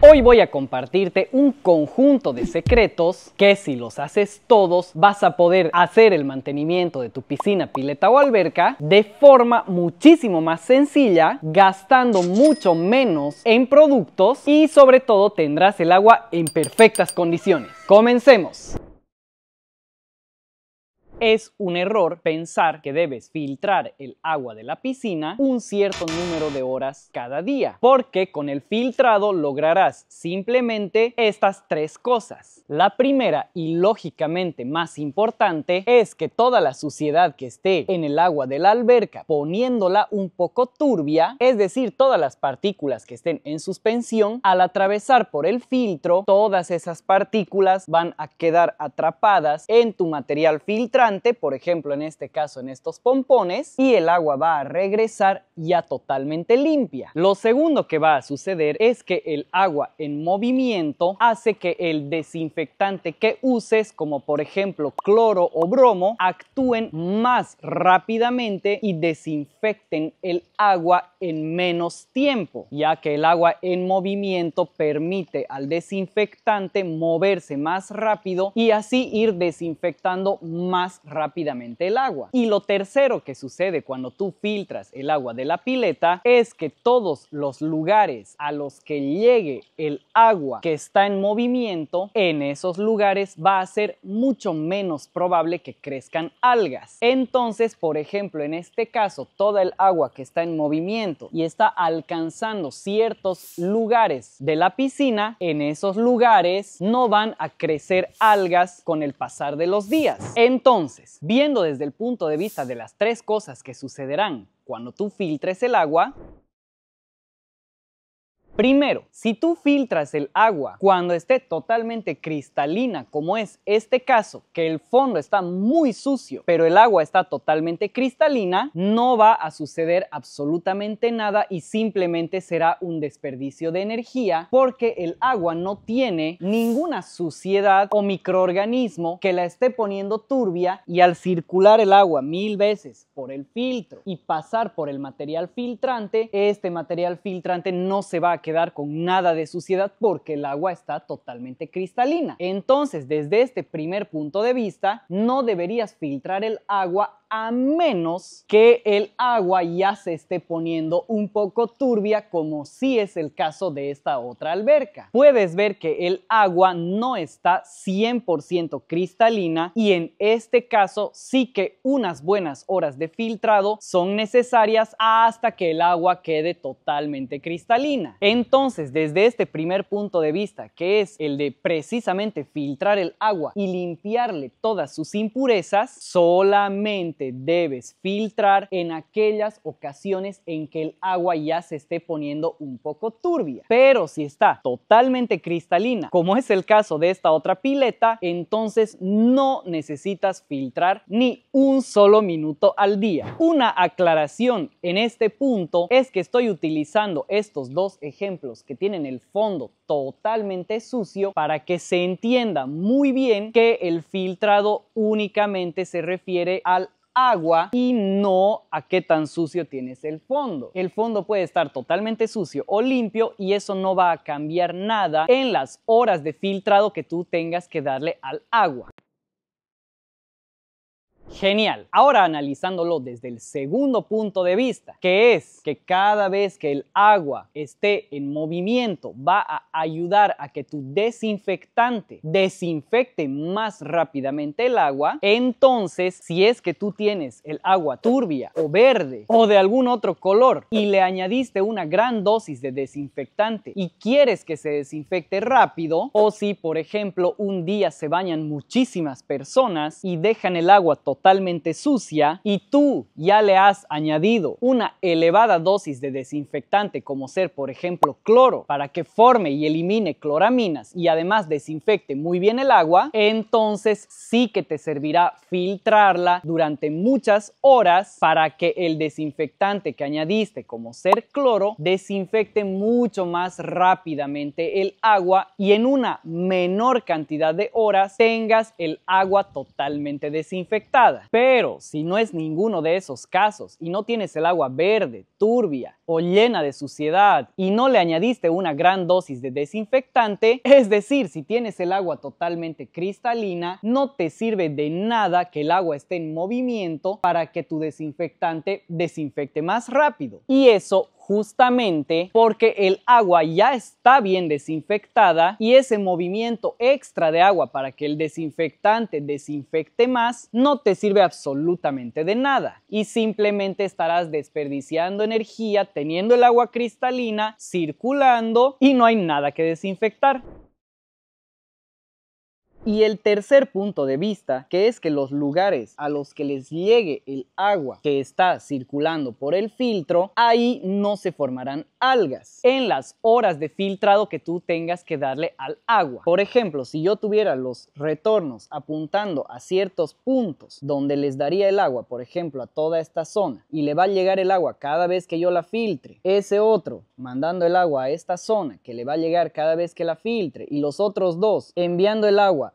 Hoy voy a compartirte un conjunto de secretos que si los haces todos vas a poder hacer el mantenimiento de tu piscina, pileta o alberca de forma muchísimo más sencilla, gastando mucho menos en productos y sobre todo tendrás el agua en perfectas condiciones. Comencemos. Es un error pensar que debes filtrar el agua de la piscina un cierto número de horas cada día, porque con el filtrado lograrás simplemente estas tres cosas. La primera y lógicamente más importante es que toda la suciedad que esté en el agua de la alberca poniéndola un poco turbia, es decir, todas las partículas que estén en suspensión, al atravesar por el filtro, todas esas partículas van a quedar atrapadas en tu material filtrado por ejemplo en este caso en estos pompones, y el agua va a regresar ya totalmente limpia. Lo segundo que va a suceder es que el agua en movimiento hace que el desinfectante que uses, como por ejemplo cloro o bromo, actúen más rápidamente y desinfecten el agua en menos tiempo, ya que el agua en movimiento permite al desinfectante moverse más rápido y así ir desinfectando más rápidamente el agua. Y lo tercero que sucede cuando tú filtras el agua de la pileta es que todos los lugares a los que llegue el agua que está en movimiento, en esos lugares va a ser mucho menos probable que crezcan algas. Entonces, por ejemplo, en este caso, toda el agua que está en movimiento y está alcanzando ciertos lugares de la piscina, en esos lugares no van a crecer algas con el pasar de los días. Entonces, entonces, viendo desde el punto de vista de las tres cosas que sucederán cuando tú filtres el agua, Primero, si tú filtras el agua cuando esté totalmente cristalina, como es este caso, que el fondo está muy sucio, pero el agua está totalmente cristalina, no va a suceder absolutamente nada y simplemente será un desperdicio de energía porque el agua no tiene ninguna suciedad o microorganismo que la esté poniendo turbia y al circular el agua mil veces por el filtro y pasar por el material filtrante, este material filtrante no se va a quedar con nada de suciedad porque el agua está totalmente cristalina. Entonces, desde este primer punto de vista, no deberías filtrar el agua a menos que el agua ya se esté poniendo un poco turbia como si es el caso de esta otra alberca. Puedes ver que el agua no está 100% cristalina y en este caso sí que unas buenas horas de filtrado son necesarias hasta que el agua quede totalmente cristalina. Entonces, desde este primer punto de vista, que es el de precisamente filtrar el agua y limpiarle todas sus impurezas, solamente debes filtrar en aquellas ocasiones en que el agua ya se esté poniendo un poco turbia. Pero si está totalmente cristalina, como es el caso de esta otra pileta, entonces no necesitas filtrar ni un solo minuto al día. Una aclaración en este punto es que estoy utilizando estos dos ejemplos que tienen el fondo totalmente sucio para que se entienda muy bien que el filtrado únicamente se refiere al agua y no a qué tan sucio tienes el fondo. El fondo puede estar totalmente sucio o limpio y eso no va a cambiar nada en las horas de filtrado que tú tengas que darle al agua. Genial. Ahora analizándolo desde el segundo punto de vista, que es que cada vez que el agua esté en movimiento va a ayudar a que tu desinfectante desinfecte más rápidamente el agua, entonces si es que tú tienes el agua turbia o verde o de algún otro color y le añadiste una gran dosis de desinfectante y quieres que se desinfecte rápido, o si por ejemplo un día se bañan muchísimas personas y dejan el agua total totalmente sucia y tú ya le has añadido una elevada dosis de desinfectante como ser por ejemplo cloro para que forme y elimine cloraminas y además desinfecte muy bien el agua, entonces sí que te servirá filtrarla durante muchas horas para que el desinfectante que añadiste como ser cloro desinfecte mucho más rápidamente el agua y en una menor cantidad de horas tengas el agua totalmente desinfectada pero si no es ninguno de esos casos y no tienes el agua verde, turbia o llena de suciedad y no le añadiste una gran dosis de desinfectante, es decir, si tienes el agua totalmente cristalina, no te sirve de nada que el agua esté en movimiento para que tu desinfectante desinfecte más rápido. Y eso justamente porque el agua ya está bien desinfectada y ese movimiento extra de agua para que el desinfectante desinfecte más no te sirve absolutamente de nada y simplemente estarás desperdiciando energía teniendo el agua cristalina circulando y no hay nada que desinfectar. Y el tercer punto de vista, que es que los lugares a los que les llegue el agua que está circulando por el filtro, ahí no se formarán algas en las horas de filtrado que tú tengas que darle al agua. Por ejemplo, si yo tuviera los retornos apuntando a ciertos puntos donde les daría el agua, por ejemplo, a toda esta zona, y le va a llegar el agua cada vez que yo la filtre, ese otro mandando el agua a esta zona que le va a llegar cada vez que la filtre, y los otros dos enviando el agua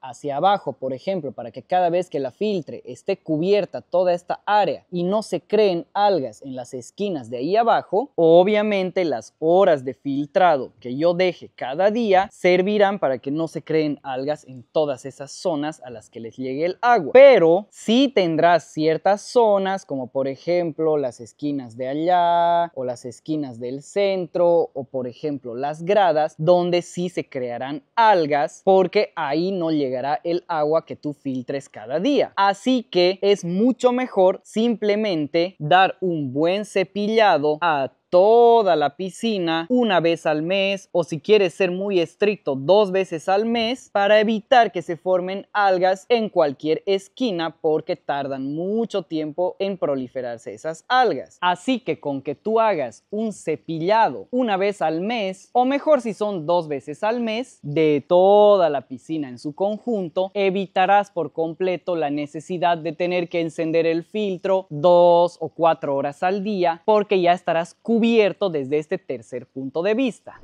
hacia abajo, por ejemplo, para que cada vez que la filtre esté cubierta toda esta área y no se creen algas en las esquinas de ahí abajo, obviamente las horas de filtrado que yo deje cada día servirán para que no se creen algas en todas esas zonas a las que les llegue el agua. Pero sí tendrás ciertas zonas, como por ejemplo las esquinas de allá o las esquinas del centro o por ejemplo las gradas, donde sí se crearán algas porque ahí no llega llegará el agua que tú filtres cada día. Así que es mucho mejor simplemente dar un buen cepillado a toda la piscina una vez al mes o si quieres ser muy estricto dos veces al mes para evitar que se formen algas en cualquier esquina porque tardan mucho tiempo en proliferarse esas algas. Así que con que tú hagas un cepillado una vez al mes o mejor si son dos veces al mes de toda la piscina en su conjunto evitarás por completo la necesidad de tener que encender el filtro dos o cuatro horas al día porque ya estarás cubierto desde este tercer punto de vista.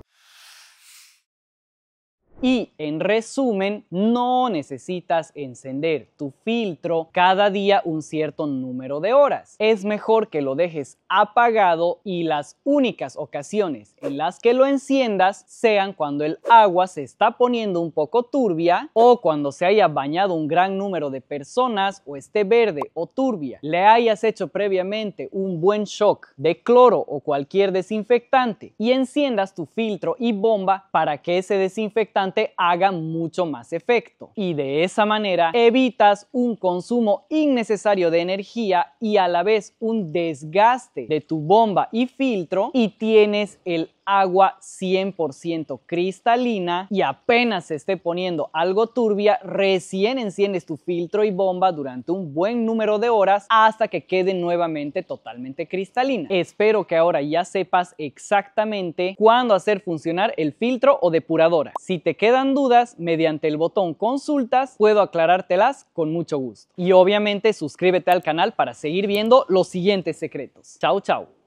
Y en resumen, no necesitas encender tu filtro cada día un cierto número de horas. Es mejor que lo dejes apagado y las únicas ocasiones en las que lo enciendas sean cuando el agua se está poniendo un poco turbia o cuando se haya bañado un gran número de personas o esté verde o turbia. Le hayas hecho previamente un buen shock de cloro o cualquier desinfectante y enciendas tu filtro y bomba para que ese desinfectante haga mucho más efecto y de esa manera evitas un consumo innecesario de energía y a la vez un desgaste de tu bomba y filtro y tienes el agua 100% cristalina y apenas se esté poniendo algo turbia, recién enciendes tu filtro y bomba durante un buen número de horas hasta que quede nuevamente totalmente cristalina. Espero que ahora ya sepas exactamente cuándo hacer funcionar el filtro o depuradora. Si te quedan dudas, mediante el botón consultas puedo aclarártelas con mucho gusto. Y obviamente suscríbete al canal para seguir viendo los siguientes secretos. Chao, chao.